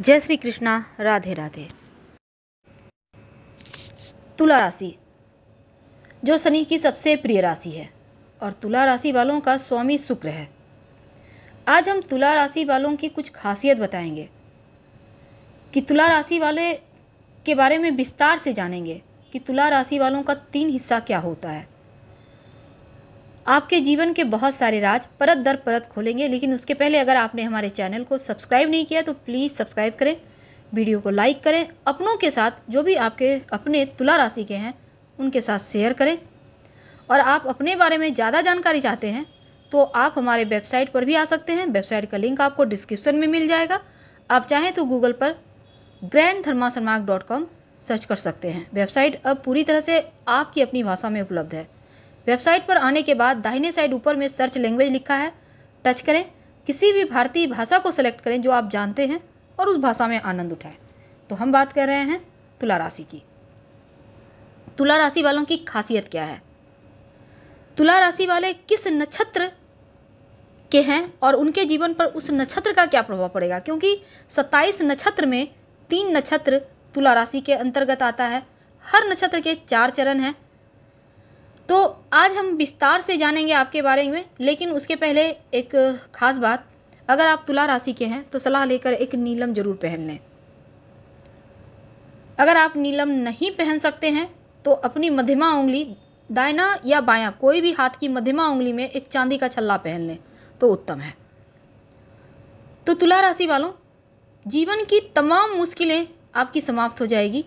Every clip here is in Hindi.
जय श्री कृष्णा राधे राधे तुला राशि जो शनि की सबसे प्रिय राशि है और तुला राशि वालों का स्वामी शुक्र है आज हम तुला राशि वालों की कुछ खासियत बताएंगे कि तुला राशि वाले के बारे में विस्तार से जानेंगे कि तुला राशि वालों का तीन हिस्सा क्या होता है आपके जीवन के बहुत सारे राज परत दर परत खोलेंगे लेकिन उसके पहले अगर आपने हमारे चैनल को सब्सक्राइब नहीं किया तो प्लीज़ सब्सक्राइब करें वीडियो को लाइक करें अपनों के साथ जो भी आपके अपने तुला राशि के हैं उनके साथ शेयर करें और आप अपने बारे में ज़्यादा जानकारी चाहते हैं तो आप हमारे वेबसाइट पर भी आ सकते हैं वेबसाइट का लिंक आपको डिस्क्रिप्शन में मिल जाएगा आप चाहें तो गूगल पर ग्रैंड थर्मासरमार्क सर्च कर सकते हैं वेबसाइट अब पूरी तरह से आपकी अपनी भाषा में उपलब्ध है वेबसाइट पर आने के बाद दाहिने साइड ऊपर में सर्च लैंग्वेज लिखा है टच करें किसी भी भारतीय भाषा को सिलेक्ट करें जो आप जानते हैं और उस भाषा में आनंद उठाएं तो हम बात कर रहे हैं तुला राशि की तुला राशि वालों की खासियत क्या है तुला राशि वाले किस नक्षत्र के हैं और उनके जीवन पर उस नक्षत्र का क्या प्रभाव पड़ेगा क्योंकि 27 नक्षत्र में तीन नक्षत्र तुला राशि के अंतर्गत आता है हर नक्षत्र के चार चरण हैं तो आज हम विस्तार से जानेंगे आपके बारे में लेकिन उसके पहले एक ख़ास बात अगर आप तुला राशि के हैं तो सलाह लेकर एक नीलम ज़रूर पहन लें अगर आप नीलम नहीं पहन सकते हैं तो अपनी मध्यमा उंगली दायना या बायां कोई भी हाथ की मध्यमा उंगली में एक चांदी का छल्ला पहन लें तो उत्तम है तो तुला राशि वालों जीवन की तमाम मुश्किलें आपकी समाप्त हो जाएगी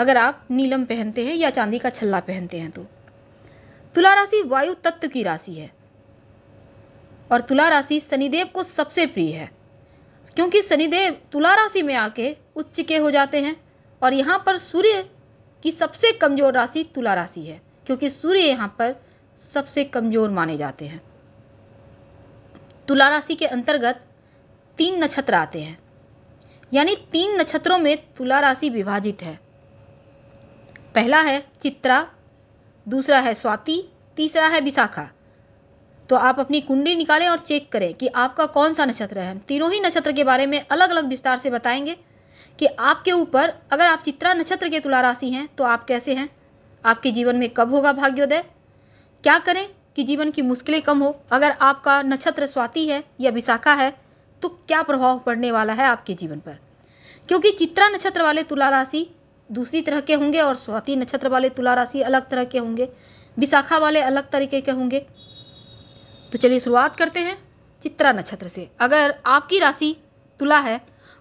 अगर आप नीलम पहनते हैं या चांदी का छल्ला पहनते हैं तो तुला राशि वायु तत्व की राशि है और तुला राशि शनिदेव को सबसे प्रिय है क्योंकि शनिदेव तुला राशि में आके उच्च के हो जाते हैं और यहाँ पर सूर्य की सबसे कमज़ोर राशि तुला राशि है क्योंकि सूर्य यहाँ पर सबसे कमज़ोर माने जाते हैं तुला राशि के अंतर्गत तीन नक्षत्र आते हैं यानी तीन नक्षत्रों में तुला राशि विभाजित है पहला है चित्रा दूसरा है स्वाति तीसरा है विशाखा तो आप अपनी कुंडली निकालें और चेक करें कि आपका कौन सा नक्षत्र है हम तीनों ही नक्षत्र के बारे में अलग अलग विस्तार से बताएंगे कि आपके ऊपर अगर आप चित्रा नक्षत्र के तुला राशि हैं तो आप कैसे हैं आपके जीवन में कब होगा भाग्योदय क्या करें कि जीवन की मुश्किलें कम हो अगर आपका नक्षत्र स्वाति है या विशाखा है तो क्या प्रभाव पड़ने वाला है आपके जीवन पर क्योंकि चित्रा नक्षत्र वाले तुला राशि दूसरी तरह के होंगे और स्वाति नक्षत्र वाले तुला राशि अलग तरह के होंगे विशाखा वाले अलग तरीके के होंगे तो चलिए शुरुआत करते हैं चित्रा नक्षत्र से अगर आपकी राशि तुला है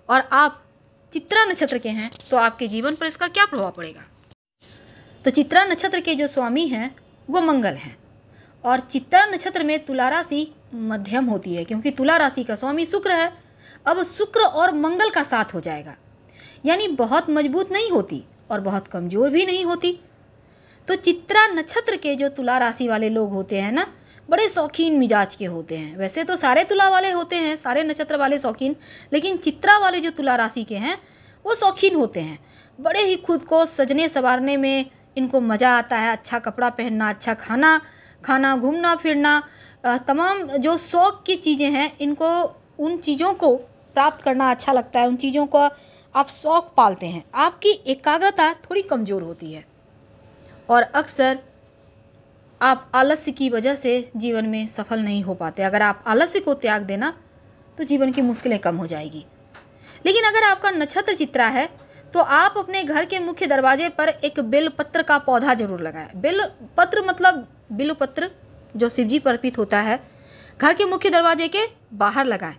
और आप चित्रा नक्षत्र के हैं तो आपके जीवन पर इसका क्या प्रभाव पड़ेगा तो चित्रा नक्षत्र के जो स्वामी हैं वो मंगल हैं और चित्रा नक्षत्र में तुला राशि मध्यम होती है क्योंकि तुला राशि का स्वामी शुक्र है अब शुक्र और मंगल का साथ हो जाएगा यानी बहुत मजबूत नहीं होती और बहुत कमज़ोर भी नहीं होती तो चित्रा नक्षत्र के जो तुला राशि वाले लोग होते हैं ना बड़े शौकीन मिजाज के होते हैं वैसे तो सारे तुला वाले होते हैं सारे नक्षत्र वाले शौकीन लेकिन चित्रा वाले जो तुला राशि के हैं वो शौकीन होते हैं बड़े ही खुद को सजने संवारने में इनको मज़ा आता है अच्छा कपड़ा पहनना अच्छा खाना खाना घूमना फिरना तमाम जो शौक़ की चीज़ें हैं इनको उन चीज़ों को प्राप्त करना अच्छा लगता है उन चीज़ों का आप शौक पालते हैं आपकी एकाग्रता थोड़ी कमज़ोर होती है और अक्सर आप आलस्य की वजह से जीवन में सफल नहीं हो पाते अगर आप आलस्य को त्याग देना तो जीवन की मुश्किलें कम हो जाएगी लेकिन अगर आपका नक्षत्र चित्रा है तो आप अपने घर के मुख्य दरवाजे पर एक बेलपत्र का पौधा जरूर लगाएं बेलपत्र मतलब बिलपत्र जो शिवजी पर अर्पित होता है घर के मुख्य दरवाजे के बाहर लगाएं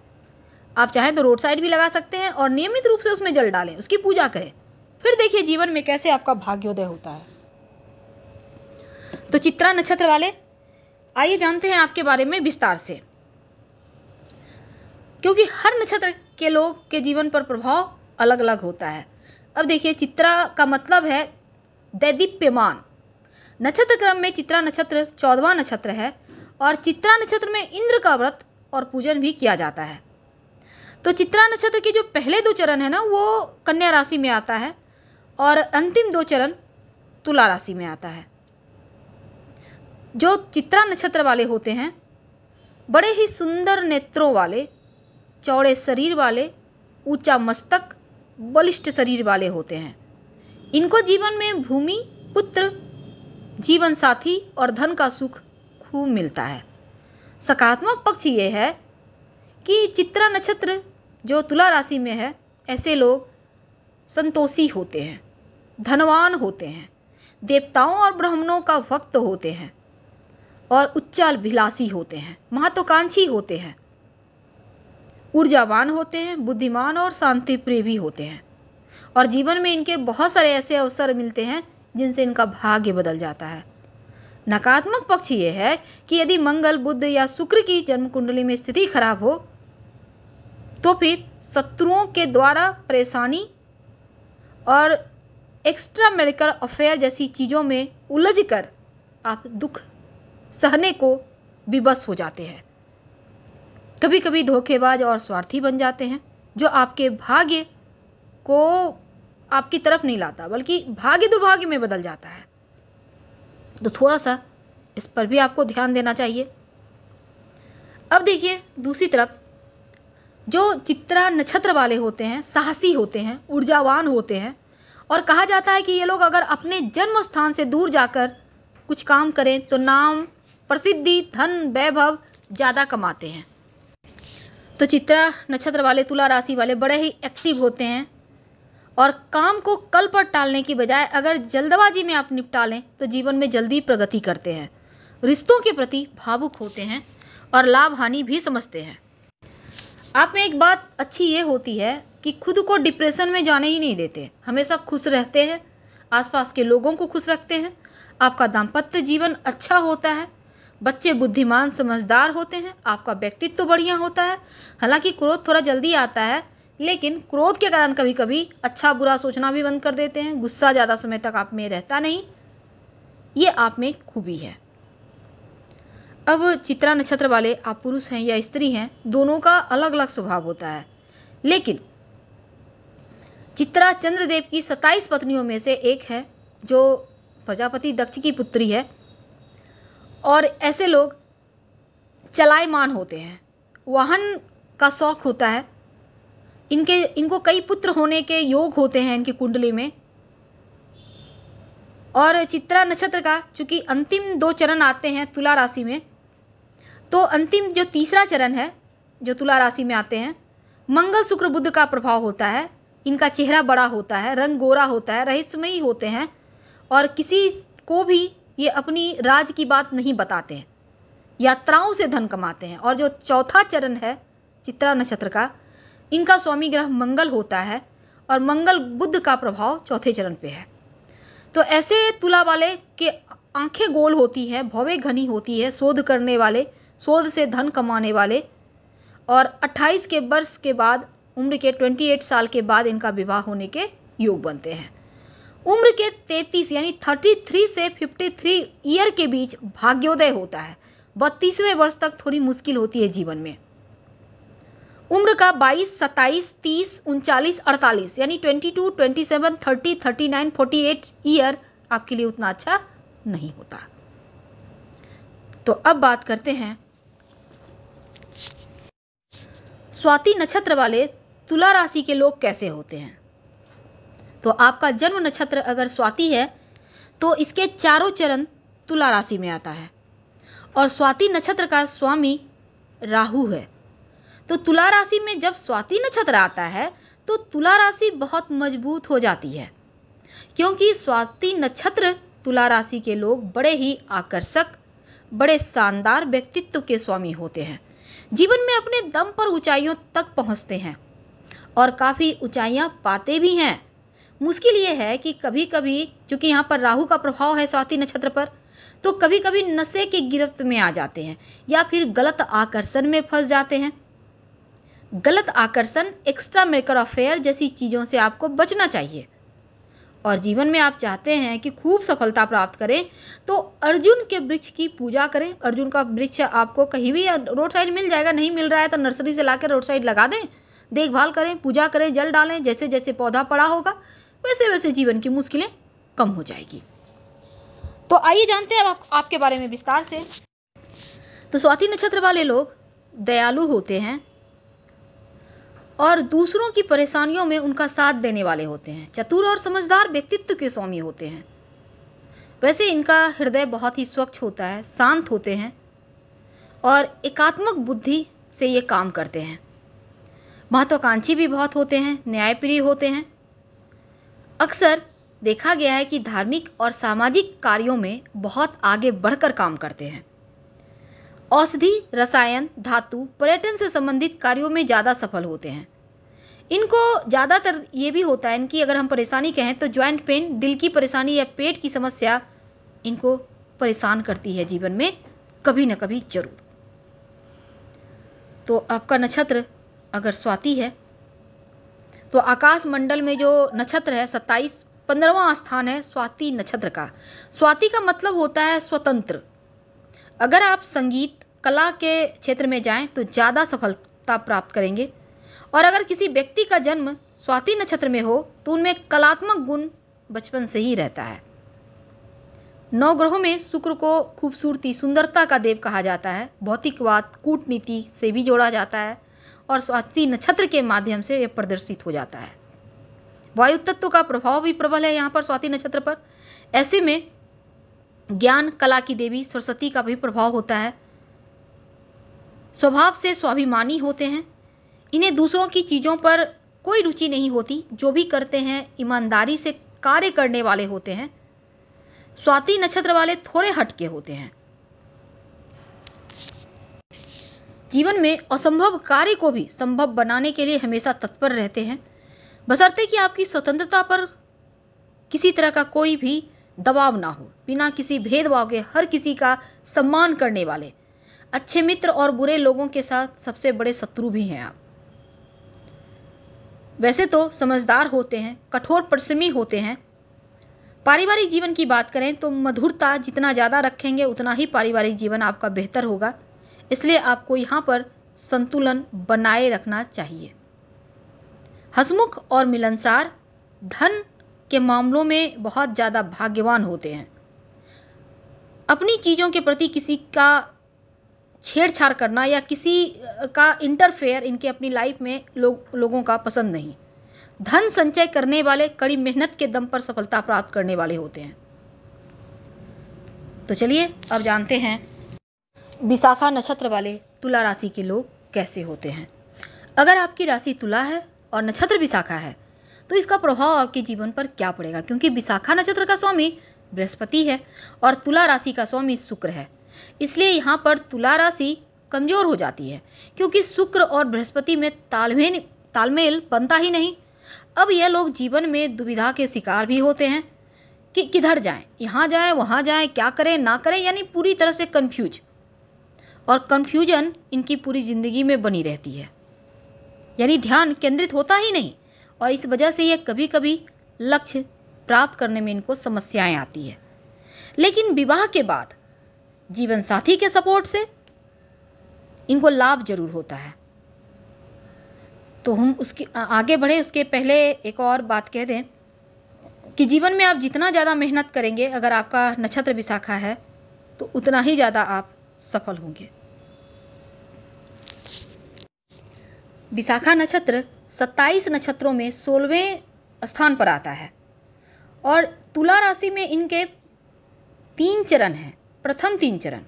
आप चाहें तो रोड साइड भी लगा सकते हैं और नियमित रूप से उसमें जल डालें उसकी पूजा करें फिर देखिए जीवन में कैसे आपका भाग्योदय होता है तो चित्रा नक्षत्र वाले आइए जानते हैं आपके बारे में विस्तार से क्योंकि हर नक्षत्र के लोग के जीवन पर प्रभाव अलग अलग होता है अब देखिए चित्रा का मतलब है दैदीप्यमान नक्षत्र क्रम में चित्रा नक्षत्र चौदवा नक्षत्र है और चित्रा नक्षत्र में इंद्र का व्रत और पूजन भी किया जाता है तो चित्रा नक्षत्र के जो पहले दो चरण है ना वो कन्या राशि में आता है और अंतिम दो चरण तुला राशि में आता है जो चित्रा नक्षत्र वाले होते हैं बड़े ही सुंदर नेत्रों वाले चौड़े शरीर वाले ऊंचा मस्तक बलिष्ठ शरीर वाले होते हैं इनको जीवन में भूमि पुत्र जीवन साथी और धन का सुख खूब मिलता है सकारात्मक पक्ष ये है कि चित्रा नक्षत्र जो तुला राशि में है ऐसे लोग संतोषी होते हैं धनवान होते हैं देवताओं और ब्राह्मणों का वक्त होते हैं और भिलासी होते हैं महत्वाकांक्षी होते हैं ऊर्जावान होते हैं बुद्धिमान और शांति प्रिय भी होते हैं और जीवन में इनके बहुत सारे ऐसे अवसर मिलते हैं जिनसे इनका भाग्य बदल जाता है नकारात्मक पक्ष ये है कि यदि मंगल बुद्ध या शुक्र की जन्म कुंडली में स्थिति खराब हो तो फिर शत्रुओं के द्वारा परेशानी और एक्स्ट्रा मेडिकल अफेयर जैसी चीज़ों में उलझ कर आप दुख सहने को विवश हो जाते हैं कभी कभी धोखेबाज और स्वार्थी बन जाते हैं जो आपके भाग्य को आपकी तरफ नहीं लाता बल्कि भाग्य दुर्भाग्य में बदल जाता है तो थोड़ा सा इस पर भी आपको ध्यान देना चाहिए अब देखिए दूसरी तरफ जो चित्रा नक्षत्र वाले होते हैं साहसी होते हैं ऊर्जावान होते हैं और कहा जाता है कि ये लोग अगर अपने जन्म स्थान से दूर जाकर कुछ काम करें तो नाम प्रसिद्धि धन वैभव ज़्यादा कमाते हैं तो चित्रा नक्षत्र वाले तुला राशि वाले बड़े ही एक्टिव होते हैं और काम को कल पर टालने की बजाय अगर जल्दबाजी में आप निपटा लें तो जीवन में जल्दी प्रगति करते हैं रिश्तों के प्रति भावुक होते हैं और लाभ हानि भी समझते हैं आप में एक बात अच्छी ये होती है कि खुद को डिप्रेशन में जाने ही नहीं देते हमेशा खुश रहते हैं आसपास के लोगों को खुश रखते हैं आपका दाम्पत्य जीवन अच्छा होता है बच्चे बुद्धिमान समझदार होते हैं आपका व्यक्तित्व तो बढ़िया होता है हालांकि क्रोध थोड़ा जल्दी आता है लेकिन क्रोध के कारण कभी कभी अच्छा बुरा सोचना भी बंद कर देते हैं गुस्सा ज़्यादा समय तक आप में रहता नहीं ये आप में खूबी है अब चित्रा नक्षत्र वाले आप पुरुष हैं या स्त्री हैं दोनों का अलग अलग स्वभाव होता है लेकिन चित्रा चंद्रदेव की सत्ताईस पत्नियों में से एक है जो प्रजापति दक्ष की पुत्री है और ऐसे लोग चलायमान होते हैं वाहन का शौक होता है इनके इनको कई पुत्र होने के योग होते हैं इनकी कुंडली में और चित्रा नक्षत्र का चूँकि अंतिम दो चरण आते हैं तुला राशि में तो अंतिम जो तीसरा चरण है जो तुला राशि में आते हैं मंगल शुक्र बुद्ध का प्रभाव होता है इनका चेहरा बड़ा होता है रंग गोरा होता है रहस्यमयी होते हैं और किसी को भी ये अपनी राज की बात नहीं बताते हैं यात्राओं से धन कमाते हैं और जो चौथा चरण है चित्रा नक्षत्र का इनका स्वामी ग्रह मंगल होता है और मंगल बुद्ध का प्रभाव चौथे चरण पे है तो ऐसे तुला वाले के आंखें गोल होती हैं भवें घनी होती है शोध करने वाले शोध से धन कमाने वाले और 28 के वर्ष के बाद उम्र के 28 साल के बाद इनका विवाह होने के योग बनते हैं उम्र के 33 यानी 33 से 53 ईयर के बीच भाग्योदय होता है बत्तीसवें वर्ष तक थोड़ी मुश्किल होती है जीवन में उम्र का 22, 27, 30, उनचालीस अड़तालीस यानी 22, 27, 30, 39, 48 ईयर आपके लिए उतना अच्छा नहीं होता तो अब बात करते हैं स्वाति नक्षत्र वाले तुला राशि के लोग कैसे होते हैं तो आपका जन्म नक्षत्र अगर स्वाति है तो इसके चारों चरण तुला राशि में आता है और स्वाति नक्षत्र का स्वामी राहु है तो तुला राशि में जब स्वाति नक्षत्र आता है तो तुला राशि बहुत मजबूत हो जाती है क्योंकि स्वाति नक्षत्र तुला राशि के लोग बड़े ही आकर्षक बड़े शानदार व्यक्तित्व के स्वामी होते हैं जीवन में अपने दम पर ऊंचाइयों तक पहुंचते हैं और काफ़ी ऊंचाइयां पाते भी हैं मुश्किल ये है कि कभी कभी चूँकि यहाँ पर राहु का प्रभाव है स्वाति नक्षत्र पर तो कभी कभी नशे के गिरफ्त में आ जाते हैं या फिर गलत आकर्षण में फंस जाते हैं गलत आकर्षण एक्स्ट्रा मेकर अफेयर जैसी चीज़ों से आपको बचना चाहिए और जीवन में आप चाहते हैं कि खूब सफलता प्राप्त करें तो अर्जुन के वृक्ष की पूजा करें अर्जुन का वृक्ष आपको कहीं भी रोड साइड मिल जाएगा नहीं मिल रहा है तो नर्सरी से ला रोड साइड लगा दें देखभाल करें पूजा करें जल डालें जैसे जैसे पौधा पड़ा होगा वैसे वैसे जीवन की मुश्किलें कम हो जाएगी तो आइए जानते हैं आप, आपके बारे में विस्तार से तो स्वाति नक्षत्र वाले लोग दयालु होते हैं और दूसरों की परेशानियों में उनका साथ देने वाले होते हैं चतुर और समझदार व्यक्तित्व के स्वामी होते हैं वैसे इनका हृदय बहुत ही स्वच्छ होता है शांत होते हैं और एकात्मक बुद्धि से ये काम करते हैं महत्वाकांक्षी भी बहुत होते हैं न्यायप्रिय होते हैं अक्सर देखा गया है कि धार्मिक और सामाजिक कार्यों में बहुत आगे बढ़कर काम करते हैं औषधि रसायन धातु पर्यटन से संबंधित कार्यों में ज़्यादा सफल होते हैं इनको ज़्यादातर ये भी होता है इनकी अगर हम परेशानी कहें तो ज्वाइंट पेन दिल की परेशानी या पेट की समस्या इनको परेशान करती है जीवन में कभी ना कभी जरूर तो आपका नक्षत्र अगर स्वाति है तो आकाश मंडल में जो नक्षत्र है सत्ताईस पंद्रवा स्थान है स्वाति नक्षत्र का स्वाति का मतलब होता है स्वतंत्र अगर आप संगीत कला के क्षेत्र में जाएं तो ज़्यादा सफलता प्राप्त करेंगे और अगर किसी व्यक्ति का जन्म स्वाति नक्षत्र में हो तो उनमें कलात्मक गुण बचपन से ही रहता है नौ ग्रहों में शुक्र को खूबसूरती सुंदरता का देव कहा जाता है भौतिकवाद कूटनीति से भी जोड़ा जाता है और स्वास्थ्य नक्षत्र के माध्यम से यह प्रदर्शित हो जाता है वायु तत्व का प्रभाव भी प्रबल है यहाँ पर स्वाति नक्षत्र पर ऐसे में ज्ञान कला की देवी सरस्वती का भी प्रभाव होता है स्वभाव से स्वाभिमानी होते हैं इन्हें दूसरों की चीज़ों पर कोई रुचि नहीं होती जो भी करते हैं ईमानदारी से कार्य करने वाले होते हैं स्वाति नक्षत्र वाले थोड़े हटके होते हैं जीवन में असंभव कार्य को भी संभव बनाने के लिए हमेशा तत्पर रहते हैं बसरते कि आपकी स्वतंत्रता पर किसी तरह का कोई भी दबाव ना हो बिना किसी भेदभाव के हर किसी का सम्मान करने वाले अच्छे मित्र और बुरे लोगों के साथ सबसे बड़े शत्रु भी हैं आप वैसे तो समझदार होते हैं कठोर परिश्रमी होते हैं पारिवारिक जीवन की बात करें तो मधुरता जितना ज़्यादा रखेंगे उतना ही पारिवारिक जीवन आपका बेहतर होगा इसलिए आपको यहाँ पर संतुलन बनाए रखना चाहिए हसमुख और मिलनसार धन के मामलों में बहुत ज़्यादा भाग्यवान होते हैं अपनी चीज़ों के प्रति किसी का छेड़छाड़ करना या किसी का इंटरफेयर इनके अपनी लाइफ में लो, लोगों का पसंद नहीं धन संचय करने वाले कड़ी मेहनत के दम पर सफलता प्राप्त करने वाले होते हैं तो चलिए अब जानते हैं विशाखा नक्षत्र वाले तुला राशि के लोग कैसे होते हैं अगर आपकी राशि तुला है और नक्षत्र विशाखा है तो इसका प्रभाव आपके जीवन पर क्या पड़ेगा क्योंकि विशाखा नक्षत्र का स्वामी बृहस्पति है और तुला राशि का स्वामी शुक्र है इसलिए यहाँ पर तुला राशि कमज़ोर हो जाती है क्योंकि शुक्र और बृहस्पति में तालमेल तालमेल बनता ही नहीं अब यह लोग जीवन में दुविधा के शिकार भी होते हैं कि किधर जाएं यहाँ जाएं वहाँ जाएं क्या करें ना करें यानी पूरी तरह से कंफ्यूज और कंफ्यूजन इनकी पूरी ज़िंदगी में बनी रहती है यानी ध्यान केंद्रित होता ही नहीं और इस वजह से यह कभी कभी लक्ष्य प्राप्त करने में इनको समस्याएं आती है लेकिन विवाह के बाद जीवन साथी के सपोर्ट से इनको लाभ जरूर होता है तो हम उसके आगे बढ़े उसके पहले एक और बात कह दें कि जीवन में आप जितना ज़्यादा मेहनत करेंगे अगर आपका नक्षत्र विशाखा है तो उतना ही ज़्यादा आप सफल होंगे विशाखा नक्षत्र 27 नक्षत्रों में सोलहवें स्थान पर आता है और तुला राशि में इनके तीन चरण हैं प्रथम तीन चरण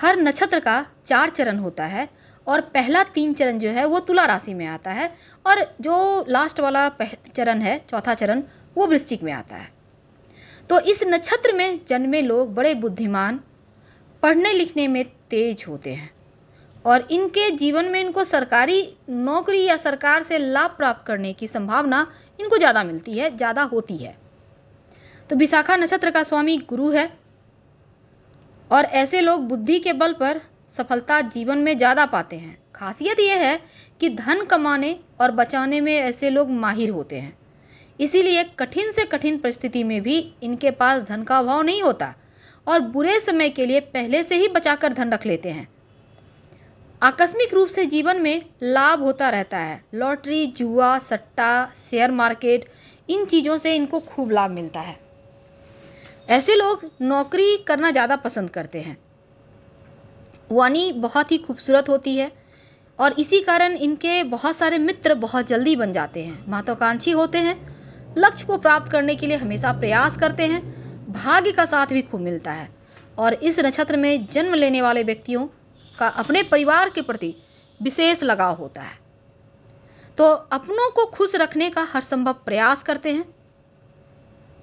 हर नक्षत्र का चार चरण होता है और पहला तीन चरण जो है वो तुला राशि में आता है और जो लास्ट वाला चरण है चौथा चरण वो वृश्चिक में आता है तो इस नक्षत्र में जन्मे लोग बड़े बुद्धिमान पढ़ने लिखने में तेज होते हैं और इनके जीवन में इनको सरकारी नौकरी या सरकार से लाभ प्राप्त करने की संभावना इनको ज़्यादा मिलती है ज़्यादा होती है तो विशाखा नक्षत्र का स्वामी गुरु है और ऐसे लोग बुद्धि के बल पर सफलता जीवन में ज़्यादा पाते हैं खासियत यह है कि धन कमाने और बचाने में ऐसे लोग माहिर होते हैं इसीलिए कठिन से कठिन परिस्थिति में भी इनके पास धन का अभाव नहीं होता और बुरे समय के लिए पहले से ही बचाकर धन रख लेते हैं आकस्मिक रूप से जीवन में लाभ होता रहता है लॉटरी जुआ सट्टा शेयर मार्केट इन चीज़ों से इनको खूब लाभ मिलता है ऐसे लोग नौकरी करना ज़्यादा पसंद करते हैं वानी बहुत ही खूबसूरत होती है और इसी कारण इनके बहुत सारे मित्र बहुत जल्दी बन जाते हैं महत्वाकांक्षी होते हैं लक्ष्य को प्राप्त करने के लिए हमेशा प्रयास करते हैं भाग्य का साथ भी खूब मिलता है और इस नक्षत्र में जन्म लेने वाले व्यक्तियों का अपने परिवार के प्रति विशेष लगाव होता है तो अपनों को खुश रखने का हर संभव प्रयास करते हैं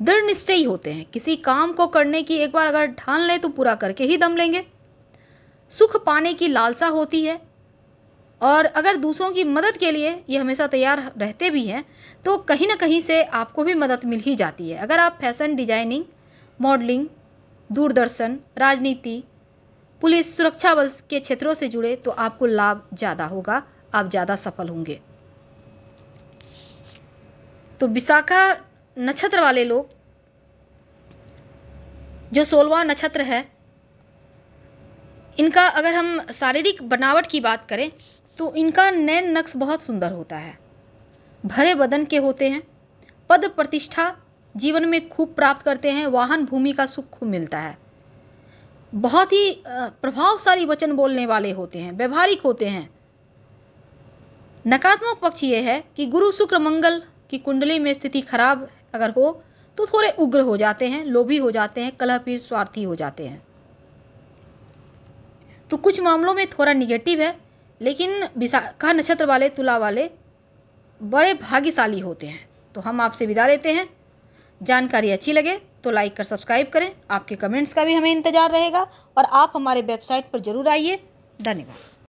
दृढ़ निश्चयी होते हैं किसी काम को करने की एक बार अगर ठान लें तो पूरा करके ही दम लेंगे सुख पाने की लालसा होती है और अगर दूसरों की मदद के लिए ये हमेशा तैयार रहते भी हैं तो कहीं ना कहीं से आपको भी मदद मिल ही जाती है अगर आप फैशन डिजाइनिंग मॉडलिंग दूरदर्शन राजनीति पुलिस सुरक्षा बल के क्षेत्रों से जुड़े तो आपको लाभ ज़्यादा होगा आप ज़्यादा सफल होंगे तो विशाखा नक्षत्र वाले लोग जो सोलवा नक्षत्र है इनका अगर हम शारीरिक बनावट की बात करें तो इनका नैन नक्श बहुत सुंदर होता है भरे बदन के होते हैं पद प्रतिष्ठा जीवन में खूब प्राप्त करते हैं वाहन भूमि का सुख खूब मिलता है बहुत ही प्रभावशाली वचन बोलने वाले होते हैं व्यवहारिक होते हैं नकारात्मक पक्ष ये है कि गुरु शुक्र मंगल की कुंडली में स्थिति खराब अगर हो तो थोड़े उग्र हो जाते हैं लोभी हो जाते हैं कलह पीर स्वार्थी हो जाते हैं तो कुछ मामलों में थोड़ा निगेटिव है लेकिन विशाखा नक्षत्र वाले तुला वाले बड़े भाग्यशाली होते हैं तो हम आपसे विदा लेते हैं जानकारी अच्छी लगे तो लाइक कर सब्सक्राइब करें आपके कमेंट्स का भी हमें इंतज़ार रहेगा और आप हमारे वेबसाइट पर ज़रूर आइए धन्यवाद